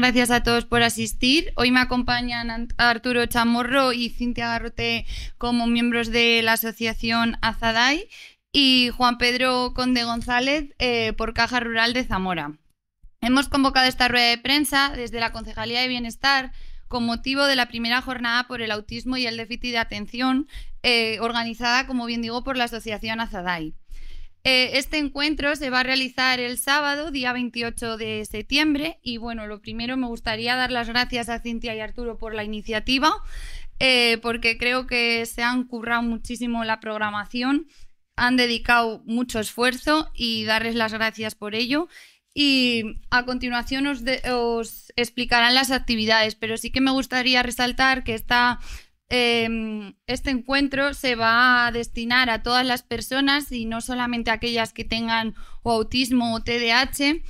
gracias a todos por asistir. Hoy me acompañan Arturo Chamorro y Cintia Garrote como miembros de la asociación Azadai y Juan Pedro Conde González eh, por Caja Rural de Zamora. Hemos convocado esta rueda de prensa desde la Concejalía de Bienestar con motivo de la primera jornada por el autismo y el déficit de atención eh, organizada, como bien digo, por la Asociación Azadai. Eh, este encuentro se va a realizar el sábado, día 28 de septiembre. Y bueno, lo primero me gustaría dar las gracias a Cintia y Arturo por la iniciativa, eh, porque creo que se han currado muchísimo la programación, han dedicado mucho esfuerzo y darles las gracias por ello. Y a continuación os, os explicarán las actividades, pero sí que me gustaría resaltar que está Em, este encuentro se va a destinar a todas las personas y no solamente a aquellas que tengan autismo o TDAH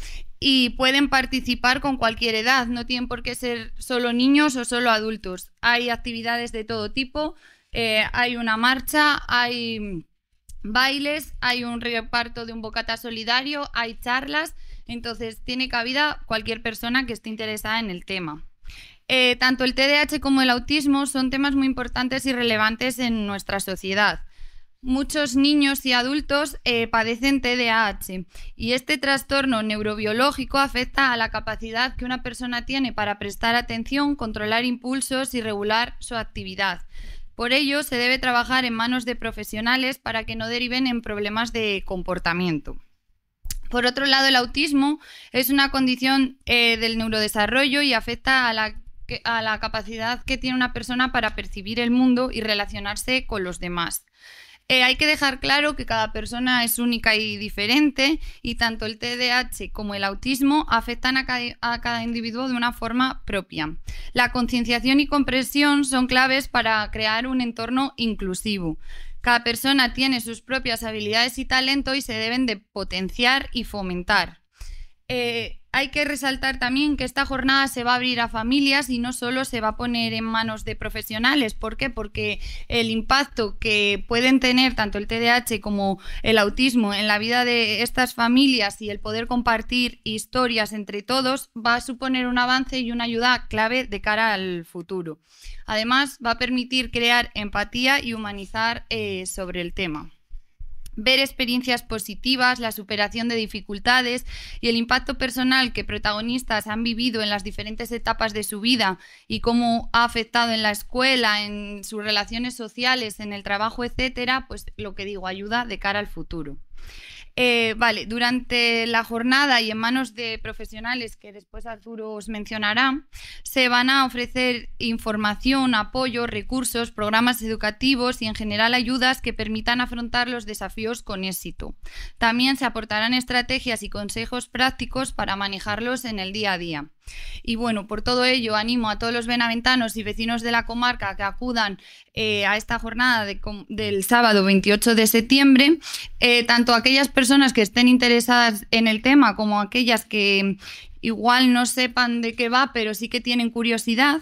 y pueden participar con cualquier edad, no tienen por qué ser solo niños o solo adultos. Hay actividades de todo tipo, eh, hay una marcha, hay bailes, hay un reparto de un bocata solidario, hay charlas, entonces tiene cabida cualquier persona que esté interesada en el tema. Eh, tanto el TDAH como el autismo son temas muy importantes y relevantes en nuestra sociedad. Muchos niños y adultos eh, padecen TDAH y este trastorno neurobiológico afecta a la capacidad que una persona tiene para prestar atención, controlar impulsos y regular su actividad. Por ello, se debe trabajar en manos de profesionales para que no deriven en problemas de comportamiento. Por otro lado, el autismo es una condición eh, del neurodesarrollo y afecta a la a la capacidad que tiene una persona para percibir el mundo y relacionarse con los demás. Eh, hay que dejar claro que cada persona es única y diferente y tanto el TDAH como el autismo afectan a cada, individuo de una forma propia. La concienciación y comprensión son claves para crear un entorno inclusivo. Cada persona tiene sus propias habilidades y talento y se deben de potenciar y fomentar. Eh, hay que resaltar también que esta jornada se va a abrir a familias y no solo se va a poner en manos de profesionales. ¿Por qué? Porque el impacto que pueden tener tanto el TDAH como el autismo en la vida de estas familias y el poder compartir historias entre todos va a suponer un avance y una ayuda clave de cara al futuro. Además, va a permitir crear empatía y humanizar eh, sobre el tema ver experiencias positivas, la superación de dificultades y el impacto personal que protagonistas han vivido en las diferentes etapas de su vida y cómo ha afectado en la escuela, en sus relaciones sociales, en el trabajo, etcétera, pues lo que digo, ayuda de cara al futuro. Eh, vale, durante la jornada y en manos de profesionales que después Arturo os mencionará, se van a ofrecer información, apoyo, recursos, programas educativos y en general ayudas que permitan afrontar los desafíos con éxito. También se aportarán estrategias y consejos prácticos para manejarlos en el día a día. Y bueno, por todo ello, animo a todos los benaventanos y vecinos de la comarca que acudan eh, a esta jornada del sábado 28 de septiembre, eh, tanto aquellas personas que estén interesadas en el tema como aquellas que mm, igual no sepan de qué va, pero sí que tienen curiosidad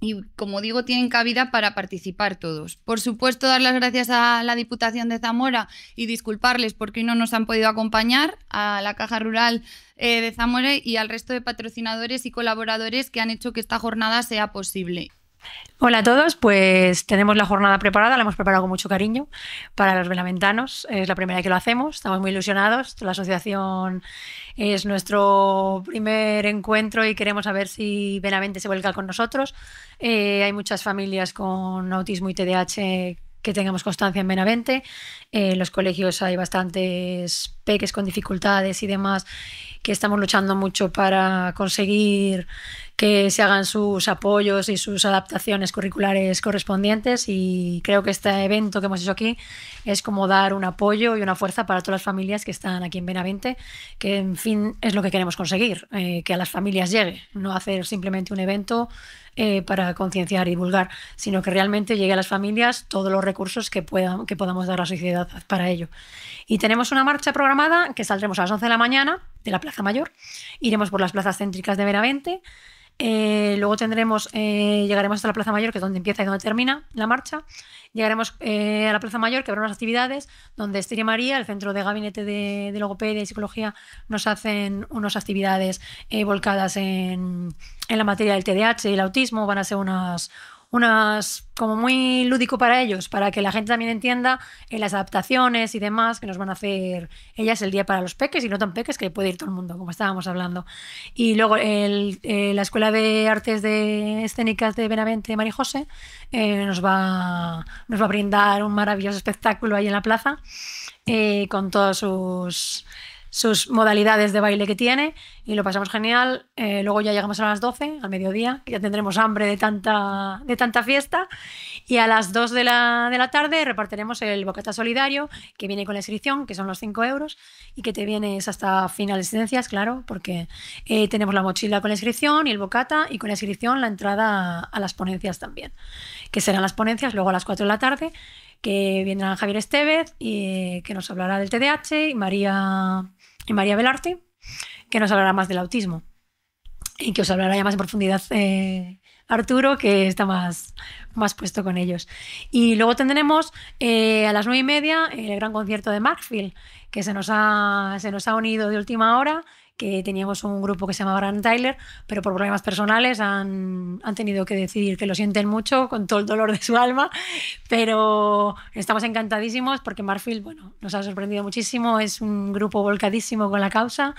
y como digo, tienen cabida para participar todos. Por supuesto, dar las gracias a la Diputación de Zamora y disculparles porque no nos han podido acompañar, a la Caja Rural eh, de Zamora y al resto de patrocinadores y colaboradores que han hecho que esta jornada sea posible. Hola a todos, pues tenemos la jornada preparada, la hemos preparado con mucho cariño para los benaventanos, Es la primera que lo hacemos, estamos muy ilusionados. La asociación es nuestro primer encuentro y queremos saber si Benavente se vuelca con nosotros. Eh, hay muchas familias con autismo y TDAH que tengamos constancia en Benavente. Eh, en los colegios hay bastantes peques con dificultades y demás que estamos luchando mucho para conseguir que se hagan sus apoyos y sus adaptaciones curriculares correspondientes y creo que este evento que hemos hecho aquí es como dar un apoyo y una fuerza para todas las familias que están aquí en Benavente, que en fin es lo que queremos conseguir, eh, que a las familias llegue, no hacer simplemente un evento eh, para concienciar y divulgar, sino que realmente llegue a las familias todos los recursos que, puedan, que podamos dar a la sociedad para ello. Y tenemos una marcha programada que saldremos a las 11 de la mañana de la Plaza Mayor, iremos por las plazas céntricas de Benavente, eh, luego tendremos, eh, llegaremos hasta la Plaza Mayor, que es donde empieza y donde termina la marcha. Llegaremos eh, a la Plaza Mayor, que habrá unas actividades donde Estiria María, el Centro de Gabinete de, Logopedia y Psicología, nos hacen unas actividades volcadas en, en la materia del TDAH y el autismo. Van a ser unas, unas como muy lúdico para ellos, para que la gente también entienda en eh, las adaptaciones y demás que nos van a hacer ellas el día para los peques y no tan peques que puede ir todo el mundo, como estábamos hablando. Y luego eh, la Escuela de Artes de Escénicas de Benavente Marijose eh, nos, va, nos va a brindar un maravilloso espectáculo ahí en la plaza eh, con todos sus sus modalidades de baile que tiene y lo pasamos genial. Eh, luego ya llegamos a las 12, al mediodía, que ya tendremos hambre de tanta, de tanta fiesta. Y a las 2 de la, de la tarde repartiremos el bocata solidario, que viene con la inscripción, que son los 5 euros, y que te vienes hasta final de existencias, claro, porque eh, tenemos la mochila con la inscripción y el bocata, y con la inscripción la entrada a las ponencias también, que serán las ponencias luego a las 4 de la tarde que vendrá Javier Estevez, y, eh, que nos hablará del TDAH, y María y María Belarte, que nos hablará más del autismo y que os hablará ya más en profundidad eh, Arturo, que está más, puesto con ellos. Y luego tendremos eh, a las nueve y media el gran concierto de Markfield, que se nos ha unido de última hora que teníamos un grupo que se llamaba Grand Tyler, pero por problemas personales han, han tenido que decidir que lo sienten mucho con todo el dolor de su alma, pero estamos encantadísimos porque Marfil bueno, nos ha sorprendido muchísimo, es un grupo volcadísimo con la causa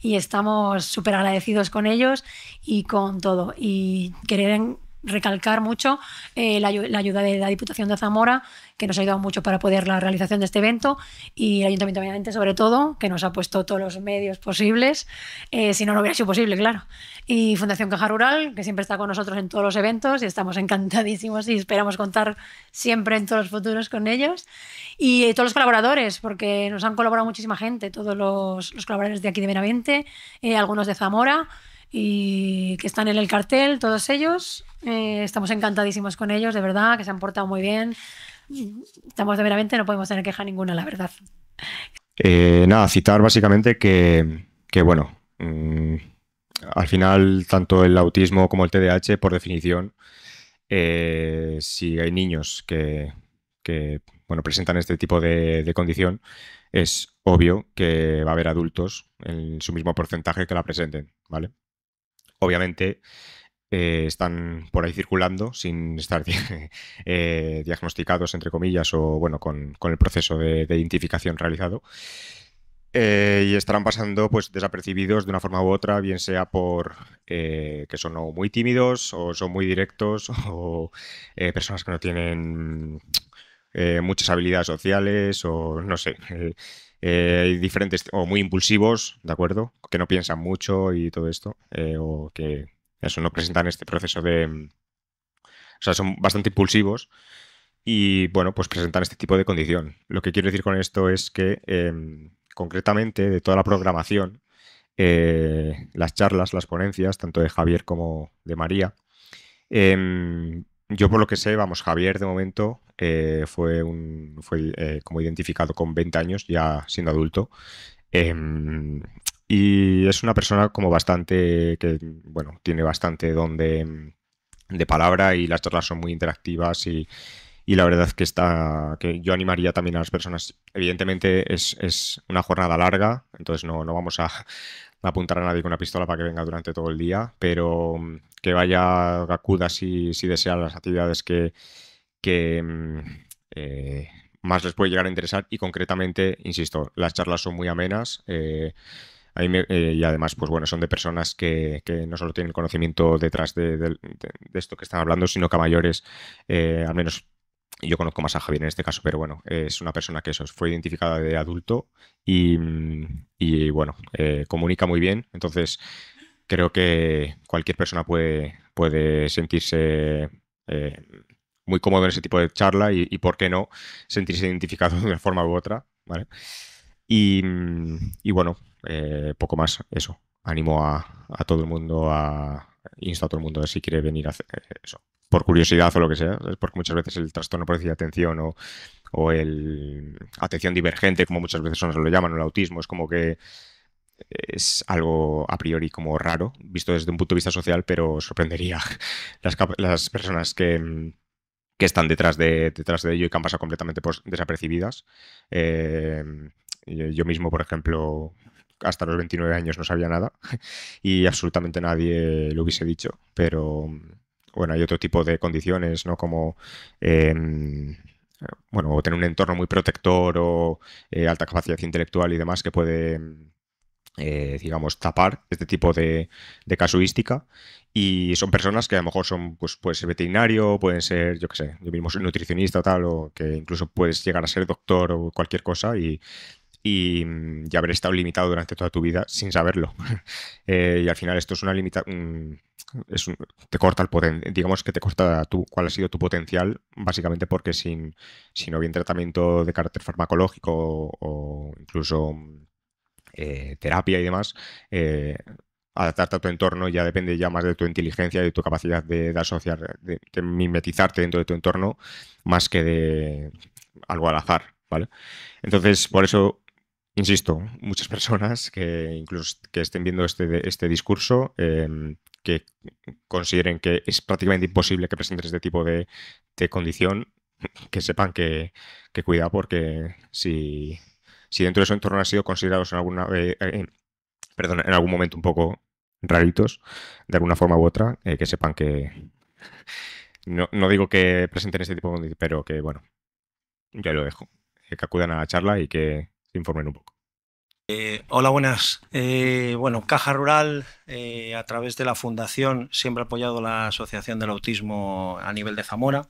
y estamos súper agradecidos con ellos y con todo. Y querían recalcar mucho eh, la, ayuda de la Diputación de Zamora, que nos ha ayudado mucho para poder la realización de este evento, y el Ayuntamiento, de Benavente, sobre todo, que nos ha puesto todos los medios posibles, eh, si no, no hubiera sido posible, claro. Y Fundación Caja Rural, que siempre está con nosotros en todos los eventos, y estamos encantadísimos y esperamos contar siempre en todos los futuros con ellos. Y eh, todos los colaboradores, porque nos han colaborado muchísima gente, todos los, los colaboradores de aquí de Benavente, algunos de Zamora y que están en el cartel, todos ellos. Eh, estamos encantadísimos con ellos, de verdad, que se han portado muy bien. Estamos de veramente, no podemos tener queja ninguna, la verdad. Eh, nada, citar básicamente que, bueno, mm, al final tanto el autismo como el TDAH, por definición, eh, si hay niños que, que bueno, presentan este tipo de, de condición, es obvio que va a haber adultos en su mismo porcentaje que la presenten, ¿vale? obviamente eh, están por ahí circulando sin estar eh, diagnosticados, entre comillas, o bueno, con, el proceso de, identificación realizado. Eh, y estarán pasando pues desapercibidos de una forma u otra, bien sea por que son muy tímidos o son muy directos o personas que no tienen muchas habilidades sociales o no sé. Eh, hay diferentes o muy impulsivos, ¿de acuerdo? Que no piensan mucho y todo esto, eh, o que eso no presentan este proceso de... Mm, o sea, son bastante impulsivos y, bueno, pues presentan este tipo de condición. Lo que quiero decir con esto es que, em, concretamente, de toda la programación, eh, las charlas, las ponencias, tanto de Javier como de María, em, yo por lo que sé, vamos, Javier de momento eh, fue, un, fue eh, como identificado con 20 años, ya siendo adulto. Em, y es una persona como bastante, que bueno, tiene bastante don de, palabra y las charlas son muy interactivas y, y la verdad que está que yo animaría también a las personas evidentemente es, es una jornada larga entonces no vamos a, apuntar a nadie con una pistola para que venga durante todo el día, pero mm, que vaya, acuda si, si desea las actividades que, mm, eh, más les puede llegar a interesar y concretamente, insisto, las charlas son muy amenas. Eh, eh, y además, pues bueno, son de personas que, no solo tienen conocimiento detrás de, de, esto que están hablando, sino que a mayores, al menos yo conozco más a Javier en este caso, pero bueno, es una persona que eso, fue identificada de adulto y, bueno, eh, comunica muy bien. Entonces, creo que cualquier persona puede, puede sentirse eh, muy cómodo en ese tipo de charla y, por qué no, sentirse identificado de una forma u otra. ¿vale? Y, bueno, eh, poco más eso. Animo a, todo el mundo a insta a todo el mundo a ver si quiere venir a hacer eso por curiosidad o lo que sea, porque muchas veces el trastorno por decir, atención o, o, el atención divergente, como muchas veces nos lo llaman, el autismo, es como que es algo a priori como raro, visto desde un punto de vista social, pero sorprendería las, las personas que, están detrás de, detrás de ello y que han pasado completamente desapercibidas. Eh, yo mismo, por ejemplo, hasta los 29 años no sabía nada y absolutamente nadie lo hubiese dicho, pero bueno, hay otro tipo de condiciones, ¿no? Como em, bueno, tener un entorno muy protector o eh, alta capacidad intelectual y demás que puede, em, eh, digamos, tapar este tipo de, casuística. Y son personas que a lo mejor son, pues, puede ser veterinario, pueden ser, yo qué sé, yo mismo soy nutricionista o tal, o que incluso puedes llegar a ser doctor o cualquier cosa y, y, mm, haber estado limitado durante toda tu vida sin saberlo. Eh, y al final esto es una limitación te corta el potencial, digamos que te corta tu, cuál ha sido tu potencial, básicamente porque sin, si no bien tratamiento de carácter farmacológico o, incluso eh, terapia y demás, eh, adaptarte a tu entorno ya depende ya más de tu inteligencia y de tu capacidad de, asociar, de, mimetizarte dentro de tu entorno, más que de algo al azar, ¿vale? Entonces, por eso, insisto, muchas personas que incluso que estén viendo este, este discurso, em, que consideren que es prácticamente imposible que presenten este tipo de, de condición, que sepan que, que cuidado porque si, dentro de su entorno han sido considerados en alguna eh, perdón, en algún momento un poco raritos, de alguna forma u otra, eh, que sepan que no, no, digo que presenten este tipo de condición pero que bueno, ya lo dejo. Eh, que acudan a la charla y que se informen un poco. Eh, hola, buenas. Eh, bueno, Caja Rural, eh, a través de la Fundación, siempre ha apoyado la Asociación del Autismo a nivel de Zamora.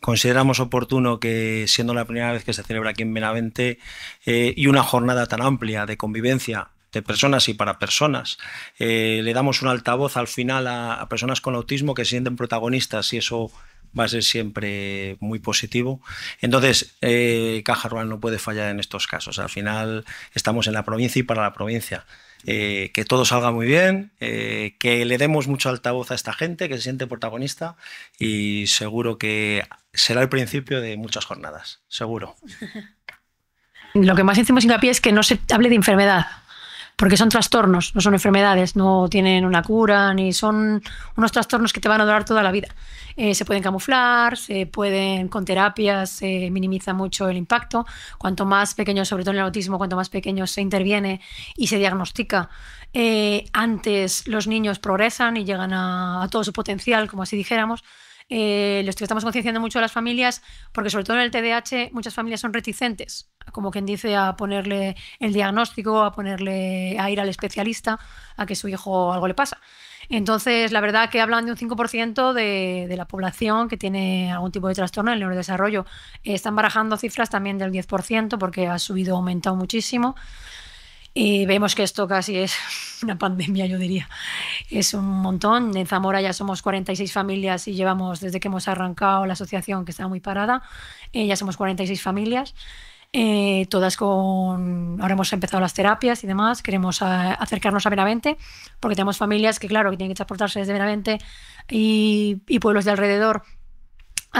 Consideramos oportuno que, siendo la primera vez que se celebra aquí en Benavente y una jornada tan amplia de convivencia de personas y para personas. le damos un altavoz al final a, a, personas con autismo que se sienten protagonistas y eso va a ser siempre muy positivo. Entonces, eh, Caja Rural no puede fallar en estos casos. Al final estamos en la provincia y para la provincia. Eh, que todo salga muy bien, eh, que le demos mucho altavoz a esta gente que se siente protagonista y seguro que será el principio de muchas jornadas, seguro. Lo que más hicimos hincapié es que no se hable de enfermedad, porque son trastornos, no son enfermedades, no tienen una cura, ni son unos trastornos que te van a durar toda la vida. Eh, se pueden camuflar, se pueden con terapias, se minimiza mucho el impacto. Cuanto más pequeño, sobre todo en el autismo, cuanto más pequeño se interviene y se diagnostica, eh, antes los niños progresan y llegan a todo su potencial, como así dijéramos. Eh, los que estamos concienciando mucho a las familias, porque sobre todo en el TDAH muchas familias son reticentes, como quien dice, a ponerle el diagnóstico, a ponerle a ir al especialista, a que su hijo algo le pasa. Entonces, la verdad que hablan de un 5% de, la población que tiene algún tipo de trastorno en el neurodesarrollo. están barajando cifras también del 10% porque ha subido, aumentado muchísimo. Y vemos que esto casi es una pandemia, yo diría. Es un montón. En Zamora ya somos 46 familias y llevamos, desde que hemos arrancado la asociación, que está muy parada, eh, ya somos 46 familias. Eh, todas con. Ahora hemos empezado las terapias y demás. Queremos eh, acercarnos a Benavente, porque tenemos familias que, claro, que tienen que transportarse desde Benavente y pueblos de alrededor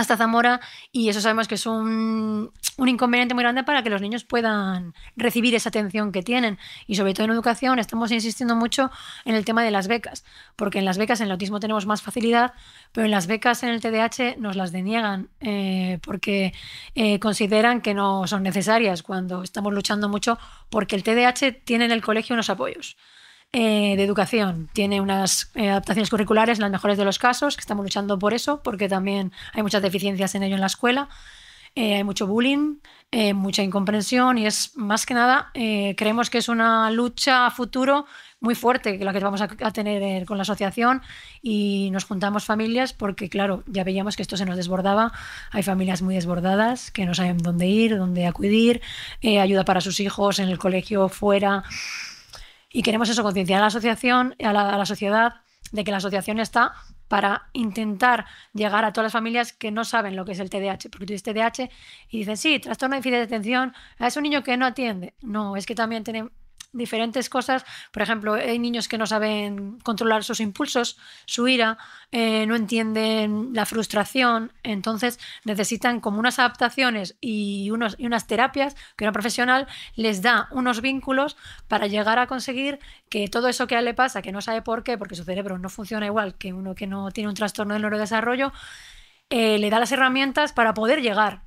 hasta Zamora y eso sabemos que es un, inconveniente muy grande para que los niños puedan recibir esa atención que tienen. Y sobre todo en educación estamos insistiendo mucho en el tema de las becas, porque en las becas en el autismo tenemos más facilidad, pero en las becas en el TDAH nos las deniegan eh, porque eh, consideran que no son necesarias cuando estamos luchando mucho porque el TDAH tiene en el colegio unos apoyos. Eh, de educación. Tiene unas eh, adaptaciones curriculares, las mejores de los casos, que estamos luchando por eso, porque también hay muchas deficiencias en ello en la escuela. Eh, hay mucho bullying, mucha incomprensión y es más que nada, creemos que es una lucha a futuro muy fuerte la que vamos a tener con la asociación y nos juntamos familias porque claro, ya veíamos que esto se nos desbordaba, hay familias muy desbordadas que no saben dónde ir, dónde acudir, ayuda para sus hijos en el colegio, fuera, y queremos eso, concienciar a la asociación, a la, sociedad, de que la asociación está para intentar llegar a todas las familias que no saben lo que es el TDAH, porque tú dices TDAH y dicen, sí, trastorno de déficit de atención, es un niño que no atiende. No, es que también tenemos diferentes cosas. Por ejemplo, hay niños que no saben controlar sus impulsos, su ira, eh, no entienden la frustración, entonces necesitan como unas adaptaciones y, unos, y unas terapias que una profesional les da unos vínculos para llegar a conseguir que todo eso que a él le pasa, que no sabe por qué, porque su cerebro no funciona igual que uno que no tiene un trastorno del neurodesarrollo, eh, le da las herramientas para poder llegar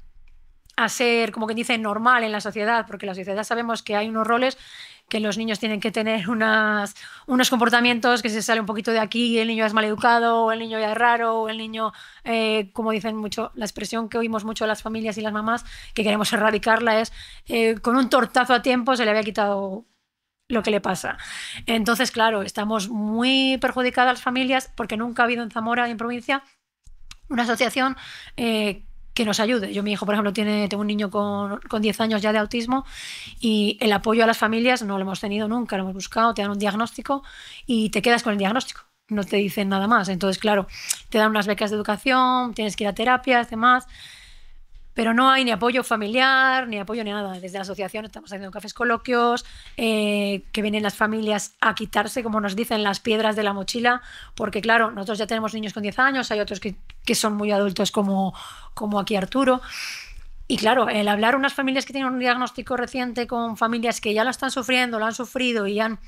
a ser, como que dice, normal en la sociedad, porque la sociedad sabemos que hay unos roles que los niños tienen que tener unas, unos comportamientos que se sale un poquito de aquí, el niño es maleducado, o el niño ya es raro, o el niño, eh, como dicen mucho, la expresión que oímos mucho las familias y las mamás, que queremos erradicarla, es eh, con un tortazo a tiempo se le había quitado lo que le pasa. Entonces, claro, estamos muy perjudicadas las familias porque nunca ha habido en Zamora y en provincia una asociación eh, que nos ayude. Yo, mi hijo, por ejemplo, tiene, tengo un niño con, con 10 años ya de autismo y el apoyo a las familias no lo hemos tenido nunca, lo hemos buscado, te dan un diagnóstico y te quedas con el diagnóstico no te dicen nada más. Entonces, claro, te dan unas becas de educación, tienes que ir a terapias, demás, pero no hay ni apoyo familiar, ni apoyo ni nada. Desde la asociación estamos haciendo cafés coloquios, eh, que vienen las familias a quitarse, como nos dicen, las piedras de la mochila, porque claro, nosotros ya tenemos niños con 10 años, hay otros que, son muy adultos como, como aquí Arturo. Y claro, el hablar unas familias que tienen un diagnóstico reciente con familias que ya lo están sufriendo, lo han sufrido y han,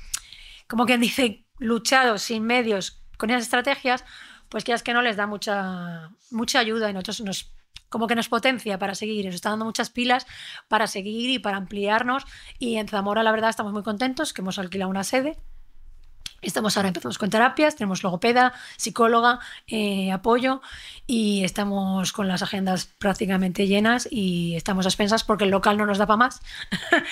como quien dice, luchado sin medios con esas estrategias, pues que es que no les da mucha, mucha ayuda y nosotros nos como que nos potencia para seguir, nos está dando muchas pilas para seguir y para ampliarnos. Y en Zamora, la verdad, estamos muy contentos que hemos alquilado una sede Estamos ahora, empezamos con terapias, tenemos logopeda, psicóloga, eh, apoyo y estamos con las agendas prácticamente llenas y estamos a expensas porque el local no nos da para más,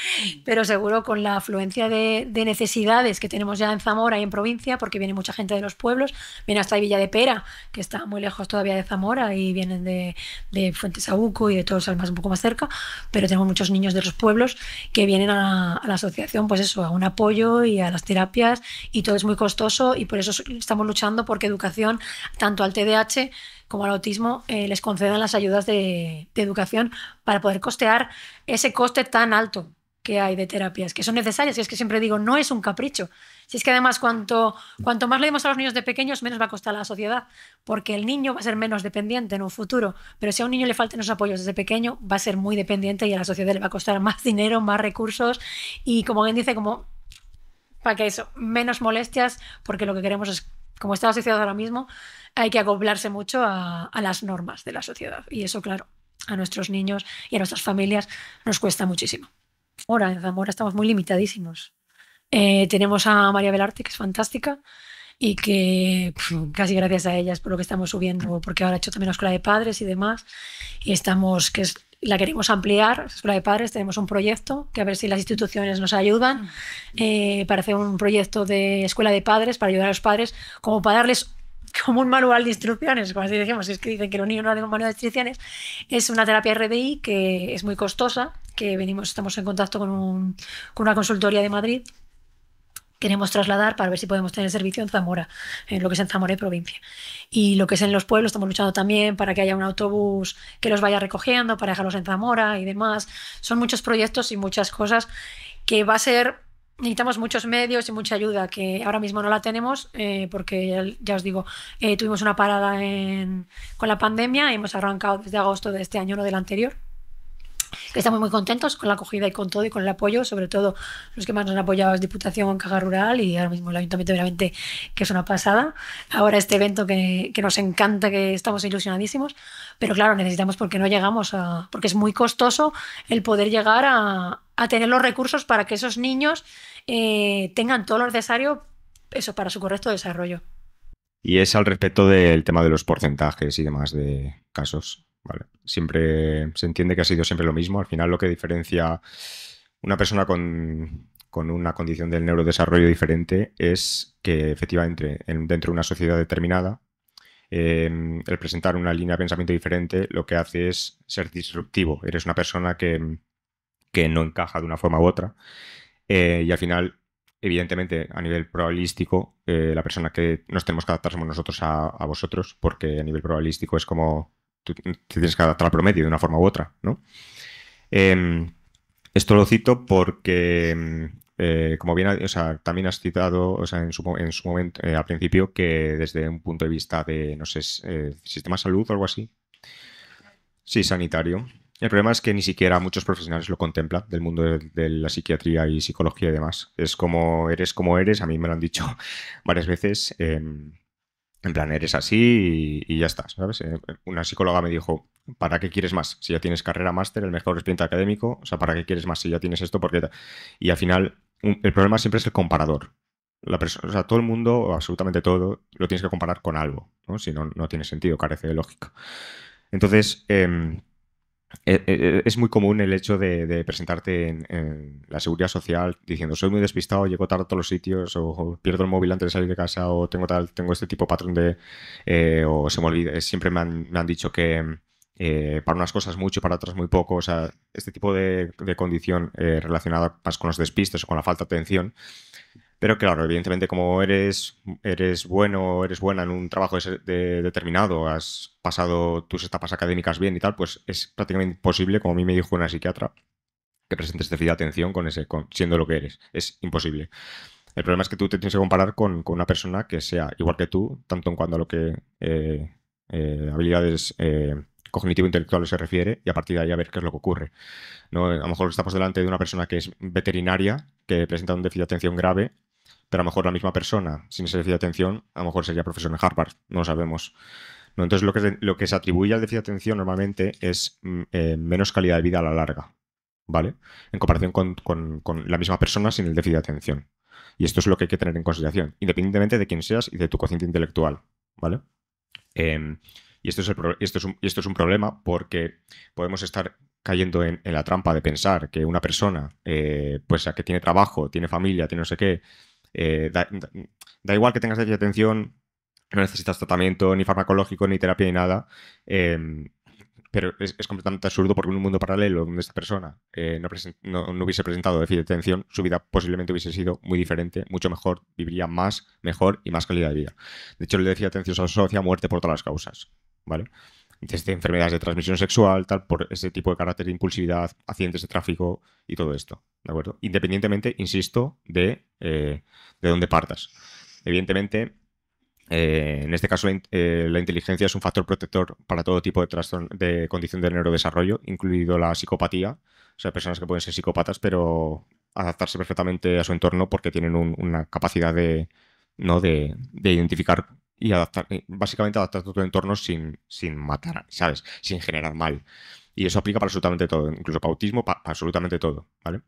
pero seguro con la afluencia de, necesidades que tenemos ya en Zamora y en provincia, porque viene mucha gente de los pueblos, viene hasta Villa de Pera, que está muy lejos todavía de Zamora y vienen de, de Abuco y de todos los almas un poco más cerca, pero tenemos muchos niños de los pueblos que vienen a, a la asociación, pues eso, a un apoyo y a las terapias y todo es muy costoso y por eso estamos luchando porque educación, tanto al TdH como al autismo, eh, les concedan las ayudas de, educación para poder costear ese coste tan alto que hay de terapias, que son necesarias, y es que siempre digo, no es un capricho. Si es que además cuanto, cuanto más le demos a los niños de pequeños, menos va a costar a la sociedad, porque el niño va a ser menos dependiente en un futuro, pero si a un niño le faltan los apoyos desde pequeño, va a ser muy dependiente y a la sociedad le va a costar más dinero, más recursos, y como bien dice, como para que eso, menos molestias, porque lo que queremos es, como está la sociedad ahora mismo, hay que acoplarse mucho a, las normas de la sociedad. Y eso, claro, a nuestros niños y a nuestras familias nos cuesta muchísimo. Ahora en Zamora estamos muy limitadísimos. Eh, tenemos a María Velarte, que es fantástica y que casi gracias a ellas por lo que estamos subiendo, porque ahora he hecho también la escuela de padres y demás, y estamos, que la queremos ampliar. Escuela de Padres tenemos un proyecto que a ver si las instituciones nos ayudan eh, para hacer un proyecto de Escuela de Padres para ayudar a los padres, como para darles como un manual de instrucciones, como así es que dicen que los niños no hacen un manual de instrucciones, es una terapia RDI que es muy costosa, que venimos, estamos en contacto con, con una consultoría de Madrid queremos trasladar para ver si podemos tener servicio en Zamora, en lo que es en Zamora y provincia. Y lo que es en los pueblos, estamos luchando también para que haya un autobús que los vaya recogiendo, para dejarlos en Zamora y demás. Son muchos proyectos y muchas cosas que va a ser... Necesitamos muchos medios y mucha ayuda, que ahora mismo no la tenemos, eh, porque ya, os digo, eh, tuvimos una parada con la pandemia, hemos arrancado desde agosto de este año, no del anterior, Estamos muy contentos con la acogida y con todo y con el apoyo, sobre todo los que más nos han apoyado es Diputación, Caja Rural y ahora mismo el Ayuntamiento de que es una pasada. Ahora este evento que, nos encanta, que estamos ilusionadísimos, pero claro, necesitamos porque no llegamos a... porque es muy costoso el poder llegar a, tener los recursos para que esos niños eh, tengan todo lo necesario eso para su correcto desarrollo. Y es al respecto del tema de los porcentajes y demás de casos. ¿vale? Siempre se entiende que ha sido siempre lo mismo. Al final lo que diferencia una persona con, una condición del neurodesarrollo diferente es que efectivamente dentro de una sociedad determinada em, el presentar una línea de pensamiento diferente lo que hace es ser disruptivo. Eres una persona que, no encaja de una forma u otra. Eh, y al final, evidentemente, a nivel probabilístico, eh, la persona que nos tenemos que adaptar somos nosotros a, vosotros, porque a nivel probabilístico es como tú tienes que adaptar al promedio de una forma u otra, ¿no? Em, esto lo cito porque, em, eh, como bien, también has citado, o sea, en su, momento, eh, al principio, que desde un punto de vista de, no sé, eh, sistema de salud o algo así. Sí, sanitario. El problema es que ni siquiera muchos profesionales lo contemplan del mundo de, la psiquiatría y psicología y demás. Es como eres como eres, a mí me lo han dicho varias veces. Eh, en plan, eres así y, ya estás, ¿sabes? Eh, una psicóloga me dijo, ¿para qué quieres más? Si ya tienes carrera máster, el mejor expediente académico, o sea, ¿para qué quieres más si ya tienes esto? Porque... Y al final, el problema siempre es el comparador. La persona, o sea, todo el mundo, absolutamente todo, lo tienes que comparar con algo, Si no, no tiene sentido, carece de lógica. Entonces, em, eh, eh, eh, es muy común el hecho de, presentarte en, la seguridad social diciendo soy muy despistado, llego tarde a todos los sitios, o, pierdo el móvil antes de salir de casa, o tengo tal, tengo este tipo de patrón de. o se me olvida. Siempre me han, han dicho que para unas cosas mucho, para otras muy poco. O sea, este tipo de, condición relacionada más con los despistes o con la falta de atención pero claro, evidentemente como eres, eres bueno, eres buena en un trabajo determinado, has pasado tus etapas académicas bien y tal, pues es prácticamente imposible, como a mí me dijo una psiquiatra, que presentes déficit este de atención con ese, siendo lo que eres. Es imposible. El problema es que tú te tienes que comparar con, una persona que sea igual que tú, tanto en cuanto a lo que eh, eh, habilidades eh, cognitivo-intelectuales se refiere, y a partir de ahí a ver qué es lo que ocurre. ¿no? A lo mejor estamos delante de una persona que es veterinaria, que presenta un déficit de atención grave, pero a lo mejor la misma persona, sin ese déficit de atención, a lo mejor sería profesor en Harvard, no lo sabemos. ¿No? Entonces, lo que, lo que se atribuye al déficit de atención normalmente es mm, eh, menos calidad de vida a la larga, ¿vale? En comparación con, con, la misma persona sin el déficit de atención. Y esto es lo que hay que tener en consideración, independientemente de quién seas y de tu cociente intelectual, ¿vale? Em, y esto es, esto, es un, esto es, un, problema porque podemos estar cayendo en, la trampa de pensar que una persona, eh, pues que tiene trabajo, tiene familia, tiene no sé qué, eh, da, igual que tengas déficit de atención, no necesitas tratamiento ni farmacológico, ni terapia, ni nada. Em, pero es, completamente absurdo porque en un mundo paralelo donde esta persona eh, no, hubiese presentado déficit de atención, su vida posiblemente hubiese sido muy diferente, mucho mejor, viviría más, mejor y más calidad de vida. De hecho, el déficit de atención se asocia a muerte por todas las causas, ¿vale? desde enfermedades de transmisión sexual, tal, por ese tipo de carácter de impulsividad, accidentes de tráfico y todo esto, ¿de acuerdo? Independientemente, insisto, de, eh, dónde partas. Evidentemente, eh, en este caso, eh, la, inteligencia es un factor protector para todo tipo de, de condición de neurodesarrollo, incluido la psicopatía. O sea, personas que pueden ser psicópatas, pero adaptarse perfectamente a su entorno porque tienen una capacidad de, ¿no? De, de, identificar y adaptar, básicamente adaptar tu entorno sin, sin matar, ¿sabes? Sin generar mal. Y eso aplica para absolutamente todo, incluso para autismo, para absolutamente todo, ¿vale?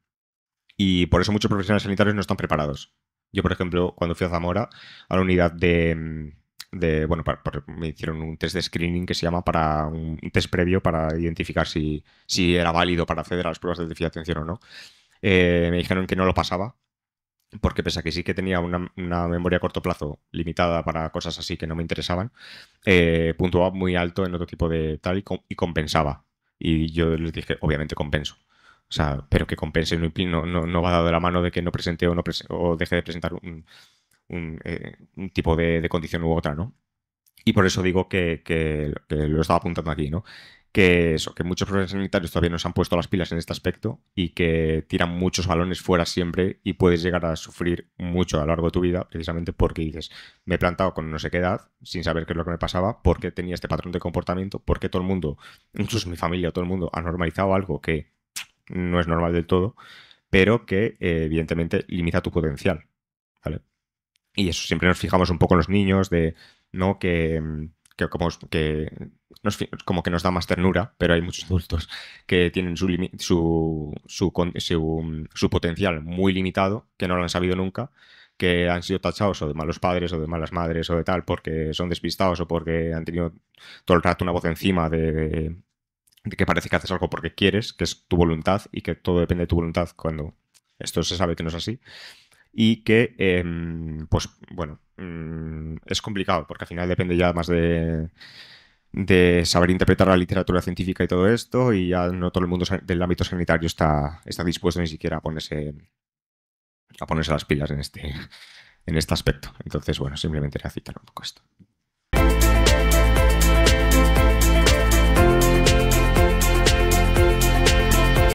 Y por eso muchos profesionales sanitarios no están preparados. Yo, por ejemplo, cuando fui a Zamora, a la unidad de, bueno, me hicieron un test de screening que se llama para un, test previo para identificar si, si, era válido para acceder a las pruebas de deficiencia de atención o no. Eh, me dijeron que no lo pasaba porque pese a que sí que tenía una, memoria a corto plazo limitada para cosas así que no me interesaban, eh, puntuaba muy alto en otro tipo de tal y, compensaba. Y yo les dije, obviamente compenso. O sea, pero que compense no, no, no va dado de la mano de que no presente o, no o deje de presentar un, eh, tipo de, condición u otra, ¿no? Y por eso digo que, que, que lo estaba apuntando aquí, ¿no? que eso, que muchos profesionales sanitarios todavía no se han puesto las pilas en este aspecto y que tiran muchos balones fuera siempre y puedes llegar a sufrir mucho a lo largo de tu vida precisamente porque dices, me he plantado con no sé qué edad sin saber qué es lo que me pasaba, porque tenía este patrón de comportamiento, porque todo el mundo, incluso mi familia, todo el mundo ha normalizado algo que no es normal del todo, pero que eh, evidentemente limita tu potencial, ¿vale? Y eso siempre nos fijamos un poco en los niños de, ¿no? Que mm, como, que nos, como que nos da más ternura, pero hay muchos adultos que tienen su, mm, su, potencial muy limitado, que no lo han sabido nunca, que han sido tachados o de malos padres o de malas madres o de tal, porque son despistados o porque han tenido todo el rato una voz encima de que parece que haces algo porque quieres, que es tu voluntad y que todo depende de tu voluntad cuando esto se sabe que no es así y que, em, pues bueno, mm, es complicado porque al final depende ya más de, saber interpretar la literatura científica y todo esto y ya no todo el mundo del ámbito sanitario está, está dispuesto ni siquiera a ponerse a ponerse las pilas en este, en este aspecto. Entonces, bueno, simplemente era citar un poco esto.